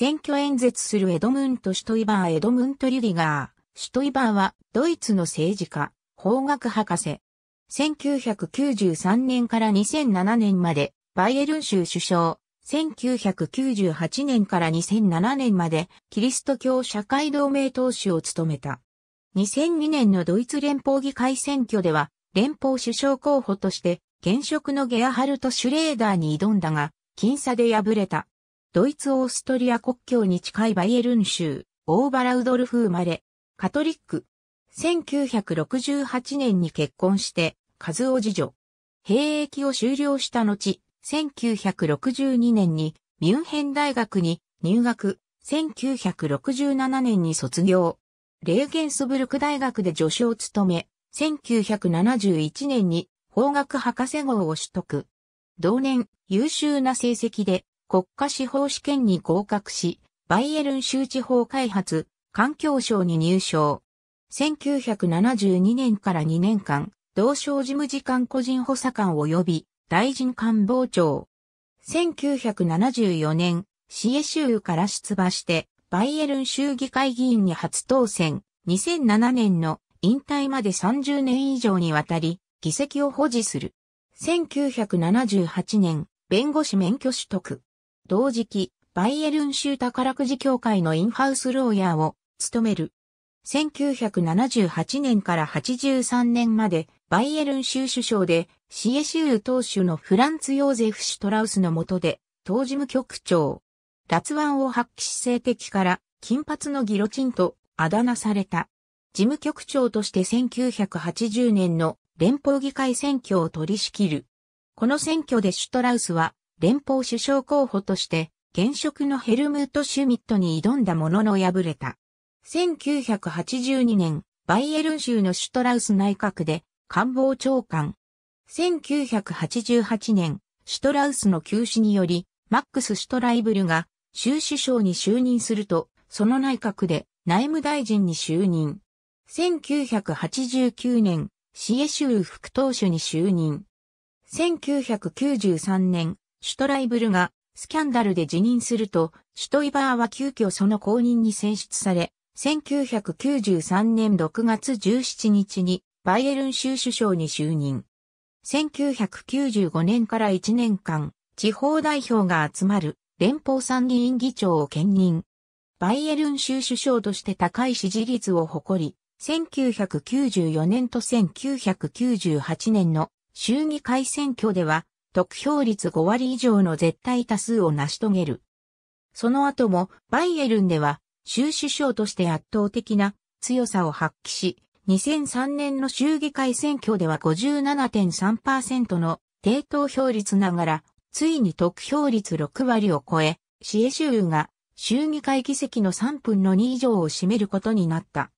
選挙演説するエドムント・シュトイバー・エドムント・リュディガー。シュトイバーはドイツの政治家、法学博士。1993年から2007年までバイエルン州首相。1998年から2007年までキリスト教社会同盟党首を務めた。2002年のドイツ連邦議会選挙では連邦首相候補として現職のゲアハルト・シュレーダーに挑んだが、僅差で敗れた。ドイツ・オーストリア国境に近いバイエルン州、オーバラウドルフ生まれ、カトリック。1968年に結婚して、ズオ次女。兵役を終了した後、1962年にミュンヘン大学に入学、1967年に卒業。レーゲンスブルク大学で助手を務め、1971年に法学博士号を取得。同年、優秀な成績で国家司法試験に合格し、バイエルン州地方開発、環境省に入省。1972年から2年間、同省事務次官個人補佐官及び大臣官房長。1974年、市営州から出馬して、バイエルン州議会議員に初当選。2007年の引退まで30年以上にわたり、議席を保持する。1978年、弁護士免許取得。同時期、バイエルン州宝くじ協会のインハウスローヤーを務める。1978年から83年まで、バイエルン州首相で、シエシュー党首のフランツ・ヨーゼフ・シュトラウスの下で、党事務局長。脱腕を発揮し性的から金髪のギロチンとあだ名された。事務局長として1980年の連邦議会選挙を取り仕切る。この選挙でシュトラウスは連邦首相候補として、現職のヘルムート・シュミットに挑んだものの敗れた。1982年、バイエルン州のシュトラウス内閣で官房長官。1988年、シュトラウスの休止により、マックス・シュトライブルが州首相に就任すると、その内閣で内務大臣に就任。1989年、シエ州副党首に就任。1993年、シュトライブルがスキャンダルで辞任すると、シュトイバーは急遽その後任に選出され、1993年6月17日にバイエルン州首相に就任。1995年から1年間、地方代表が集まる連邦参議院議長を兼任。バイエルン州首相として高い支持率を誇り、1994年と1998年の衆議会選挙では得票率5割以上の絶対多数を成し遂げる。その後もバイエルンでは州首相として圧倒的な強さを発揮し、2003年の州議会選挙では57.3%の低投票率ながら、ついに得票率6割を超え、市営州が州議会議席の3分の2以上を占めることになった。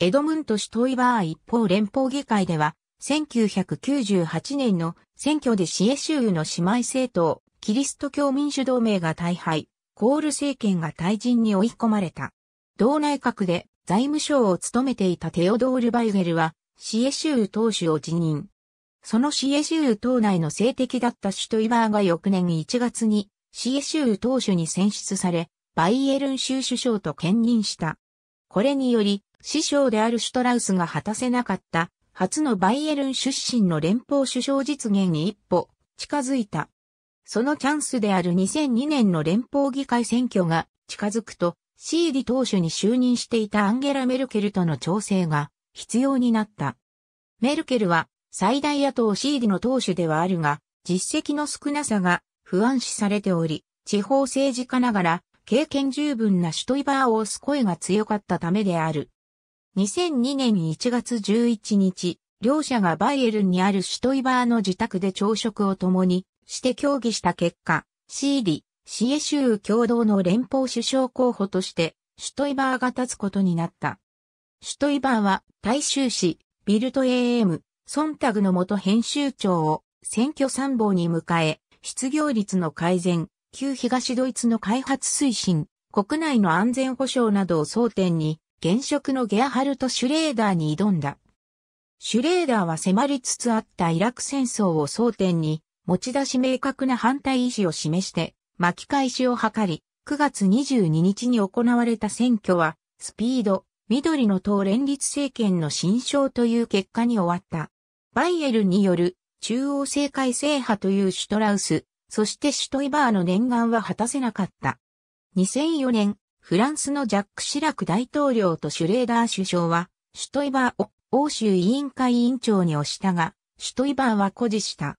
エドムント・シトイバー一方連邦議会では、1998年の選挙でシエ州の姉妹政党、キリスト教民主同盟が大敗、コール政権が退陣に追い込まれた。同内閣で財務省を務めていたテオドール・バイゲルは、シエ州党首を辞任。そのシエ州党内の政敵だったシュトイバーが翌年1月にシエ州党首に選出され、バイエルン州首相と兼任した。これにより、師匠であるシュトラウスが果たせなかった初のバイエルン出身の連邦首相実現に一歩近づいた。そのチャンスである2002年の連邦議会選挙が近づくと、シーィ党首に就任していたアンゲラ・メルケルとの調整が必要になった。メルケルは最大野党シーィの党首ではあるが、実績の少なさが不安視されており、地方政治家ながら経験十分なシュトイバーを押す声が強かったためである。2002年1月11日、両者がバイエルンにあるシュトイバーの自宅で朝食を共にして協議した結果、シーリ、シエ州共同の連邦首相候補として、シュトイバーが立つことになった。シュトイバーは、大衆紙、ビルト AM、ソンタグの元編集長を選挙参謀に迎え、失業率の改善、旧東ドイツの開発推進、国内の安全保障などを争点に、現職のゲアハルト・シュレーダーに挑んだ。シュレーダーは迫りつつあったイラク戦争を争点に、持ち出し明確な反対意志を示して、巻き返しを図り、9月22日に行われた選挙は、スピード、緑の党連立政権の新勝という結果に終わった。バイエルによる中央政界制覇というシュトラウス、そしてシュトイバーの念願は果たせなかった。2004年、フランスのジャック・シラク大統領とシュレーダー首相は、シュトイバーを欧州委員会委員長に推したが、シュトイバーは誇示した。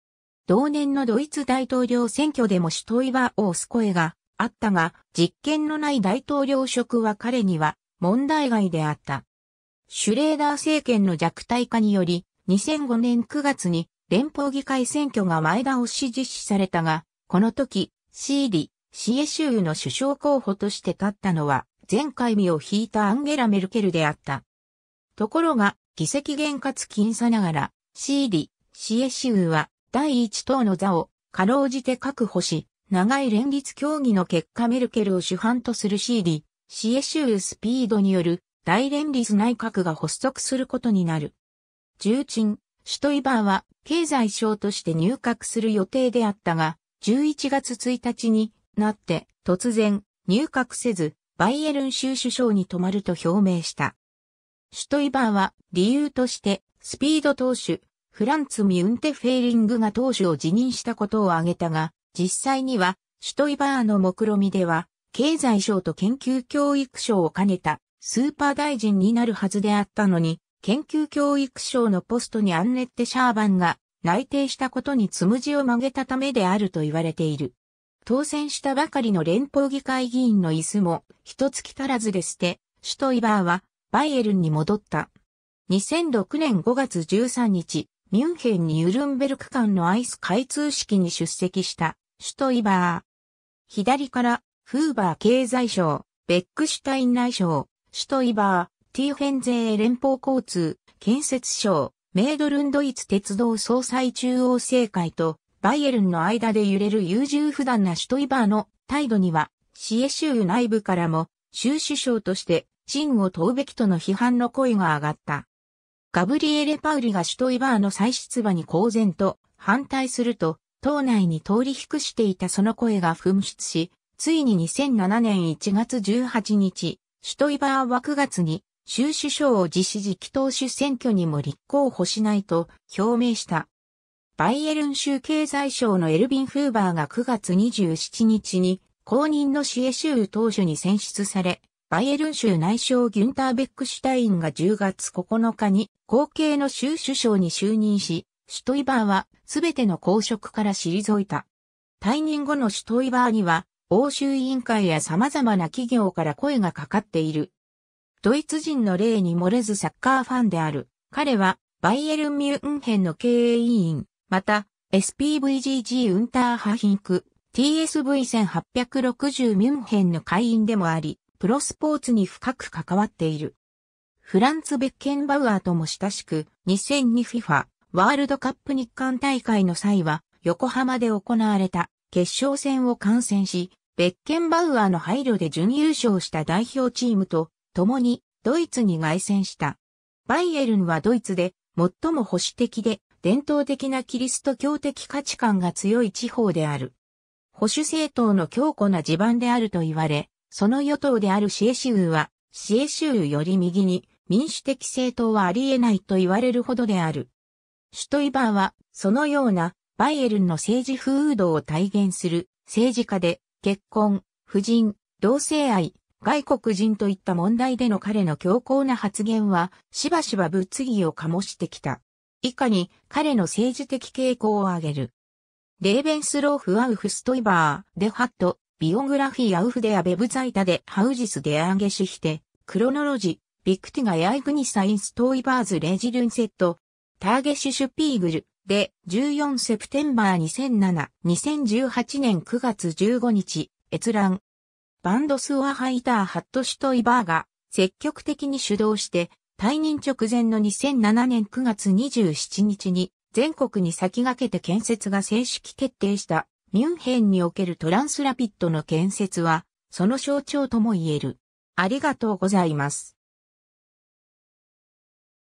同年のドイツ大統領選挙でもシュトイバーを推す声があったが、実権のない大統領職は彼には問題外であった。シュレーダー政権の弱体化により、2005年9月に連邦議会選挙が前倒し実施されたが、この時、シーリ、シエ州の首相候補として立ったのは、前回身を引いたアンゲラ・メルケルであった。ところが、議席減かつ僅差ながら、シーリ、シエ州は、第一党の座を、かろうじて確保し、長い連立協議の結果メルケルを主犯とするシーリ、シエ州スピードによる、大連立内閣が発足することになる。重鎮、シュトイバーは経済省として入閣する予定であったが、11月1日になって、突然、入閣せず、バイエルン州首相に泊まると表明した。シュトイバーは理由としてスピード投手フランツ・ミュンテ・フェーリングが投手を辞任したことを挙げたが、実際にはシュトイバーの目論みでは経済省と研究教育省を兼ねたスーパー大臣になるはずであったのに、研究教育省のポストにアンネッテ・シャーバンが内定したことにつむじを曲げたためであると言われている。当選したばかりの連邦議会議員の椅子も一月足らずで捨て、首都イバーはバイエルンに戻った。2006年5月13日、ミュンヘンにユルンベルク間のアイス開通式に出席した首都イバー。左からフーバー経済省、ベックシュタイン内省、首都イバー、ティーフェンゼー連邦交通、建設省、メードルンドイツ鉄道総裁中央政会とバイエルンの間で揺れる優柔不断なシュトイバーの態度には、シエ州内部からも、州首相として、真を問うべきとの批判の声が上がった。ガブリエレ・パウリがシュトイバーの再出馬に公然と反対すると、党内に通り引くしていたその声が噴出し、ついに2007年1月18日、シュトイバーは9月に州首相を実施時期党首選挙にも立候補しないと表明した。バイエルン州経済省のエルビン・フーバーが9月27日に公認のシエ州党首に選出され、バイエルン州内相ギュンター・ベックシュタインが10月9日に後継の州首相に就任し、シュトイバーはすべての公職から退いた。退任後のシュトイバーには、欧州委員会や様々な企業から声がかかっている。ドイツ人の例に漏れずサッカーファンである。彼は、バイエルン・ミュンヘンの経営委員、また、SPVGG ウンターハヒンク TSV1860 ミュンヘンの会員でもあり、プロスポーツに深く関わっている。フランツ・ベッケンバウアーとも親しく、2002FIFA ワールドカップ日韓大会の際は、横浜で行われた決勝戦を観戦し、ベッケンバウアーの配慮で準優勝した代表チームと共にドイツに凱旋した。バイエルンはドイツで最も保守的で伝統的なキリスト教的価値観が強い地方である。保守政党の強固な地盤であると言われ、その与党であるシエシウは、シエシウより右に民主的政党はあり得ないと言われるほどである。シュトイバーは、そのようなバイエルンの政治風土を体現する政治家で、結婚、婦人、同性愛、外国人といった問題での彼の強硬な発言は、しばしば物議を醸してきた。以下に彼の政治的傾向を挙げる。レーベンスローフ・アウフ・ストイバー、デ・ハット、ビオグラフィー・アウフ・デ・ア・ベブ・ザイタ・デ・ハウジス・デ・アンゲシュヒテ、クロノロジ、ビクティガ・ヤイグニサイン・ストイバーズ・レジルンセット、ターゲシュ・シュピーグル、デ、14セプテンバー2007、2018年9月15日、閲覧。バンドスワハイター・ハット・シュトイバーが積極的に主導して退任直前の2007年9月27日に全国に先駆けて建設が正式決定したミュンヘンにおけるトランスラピッドの建設はその象徴とも言える。ありがとうございます。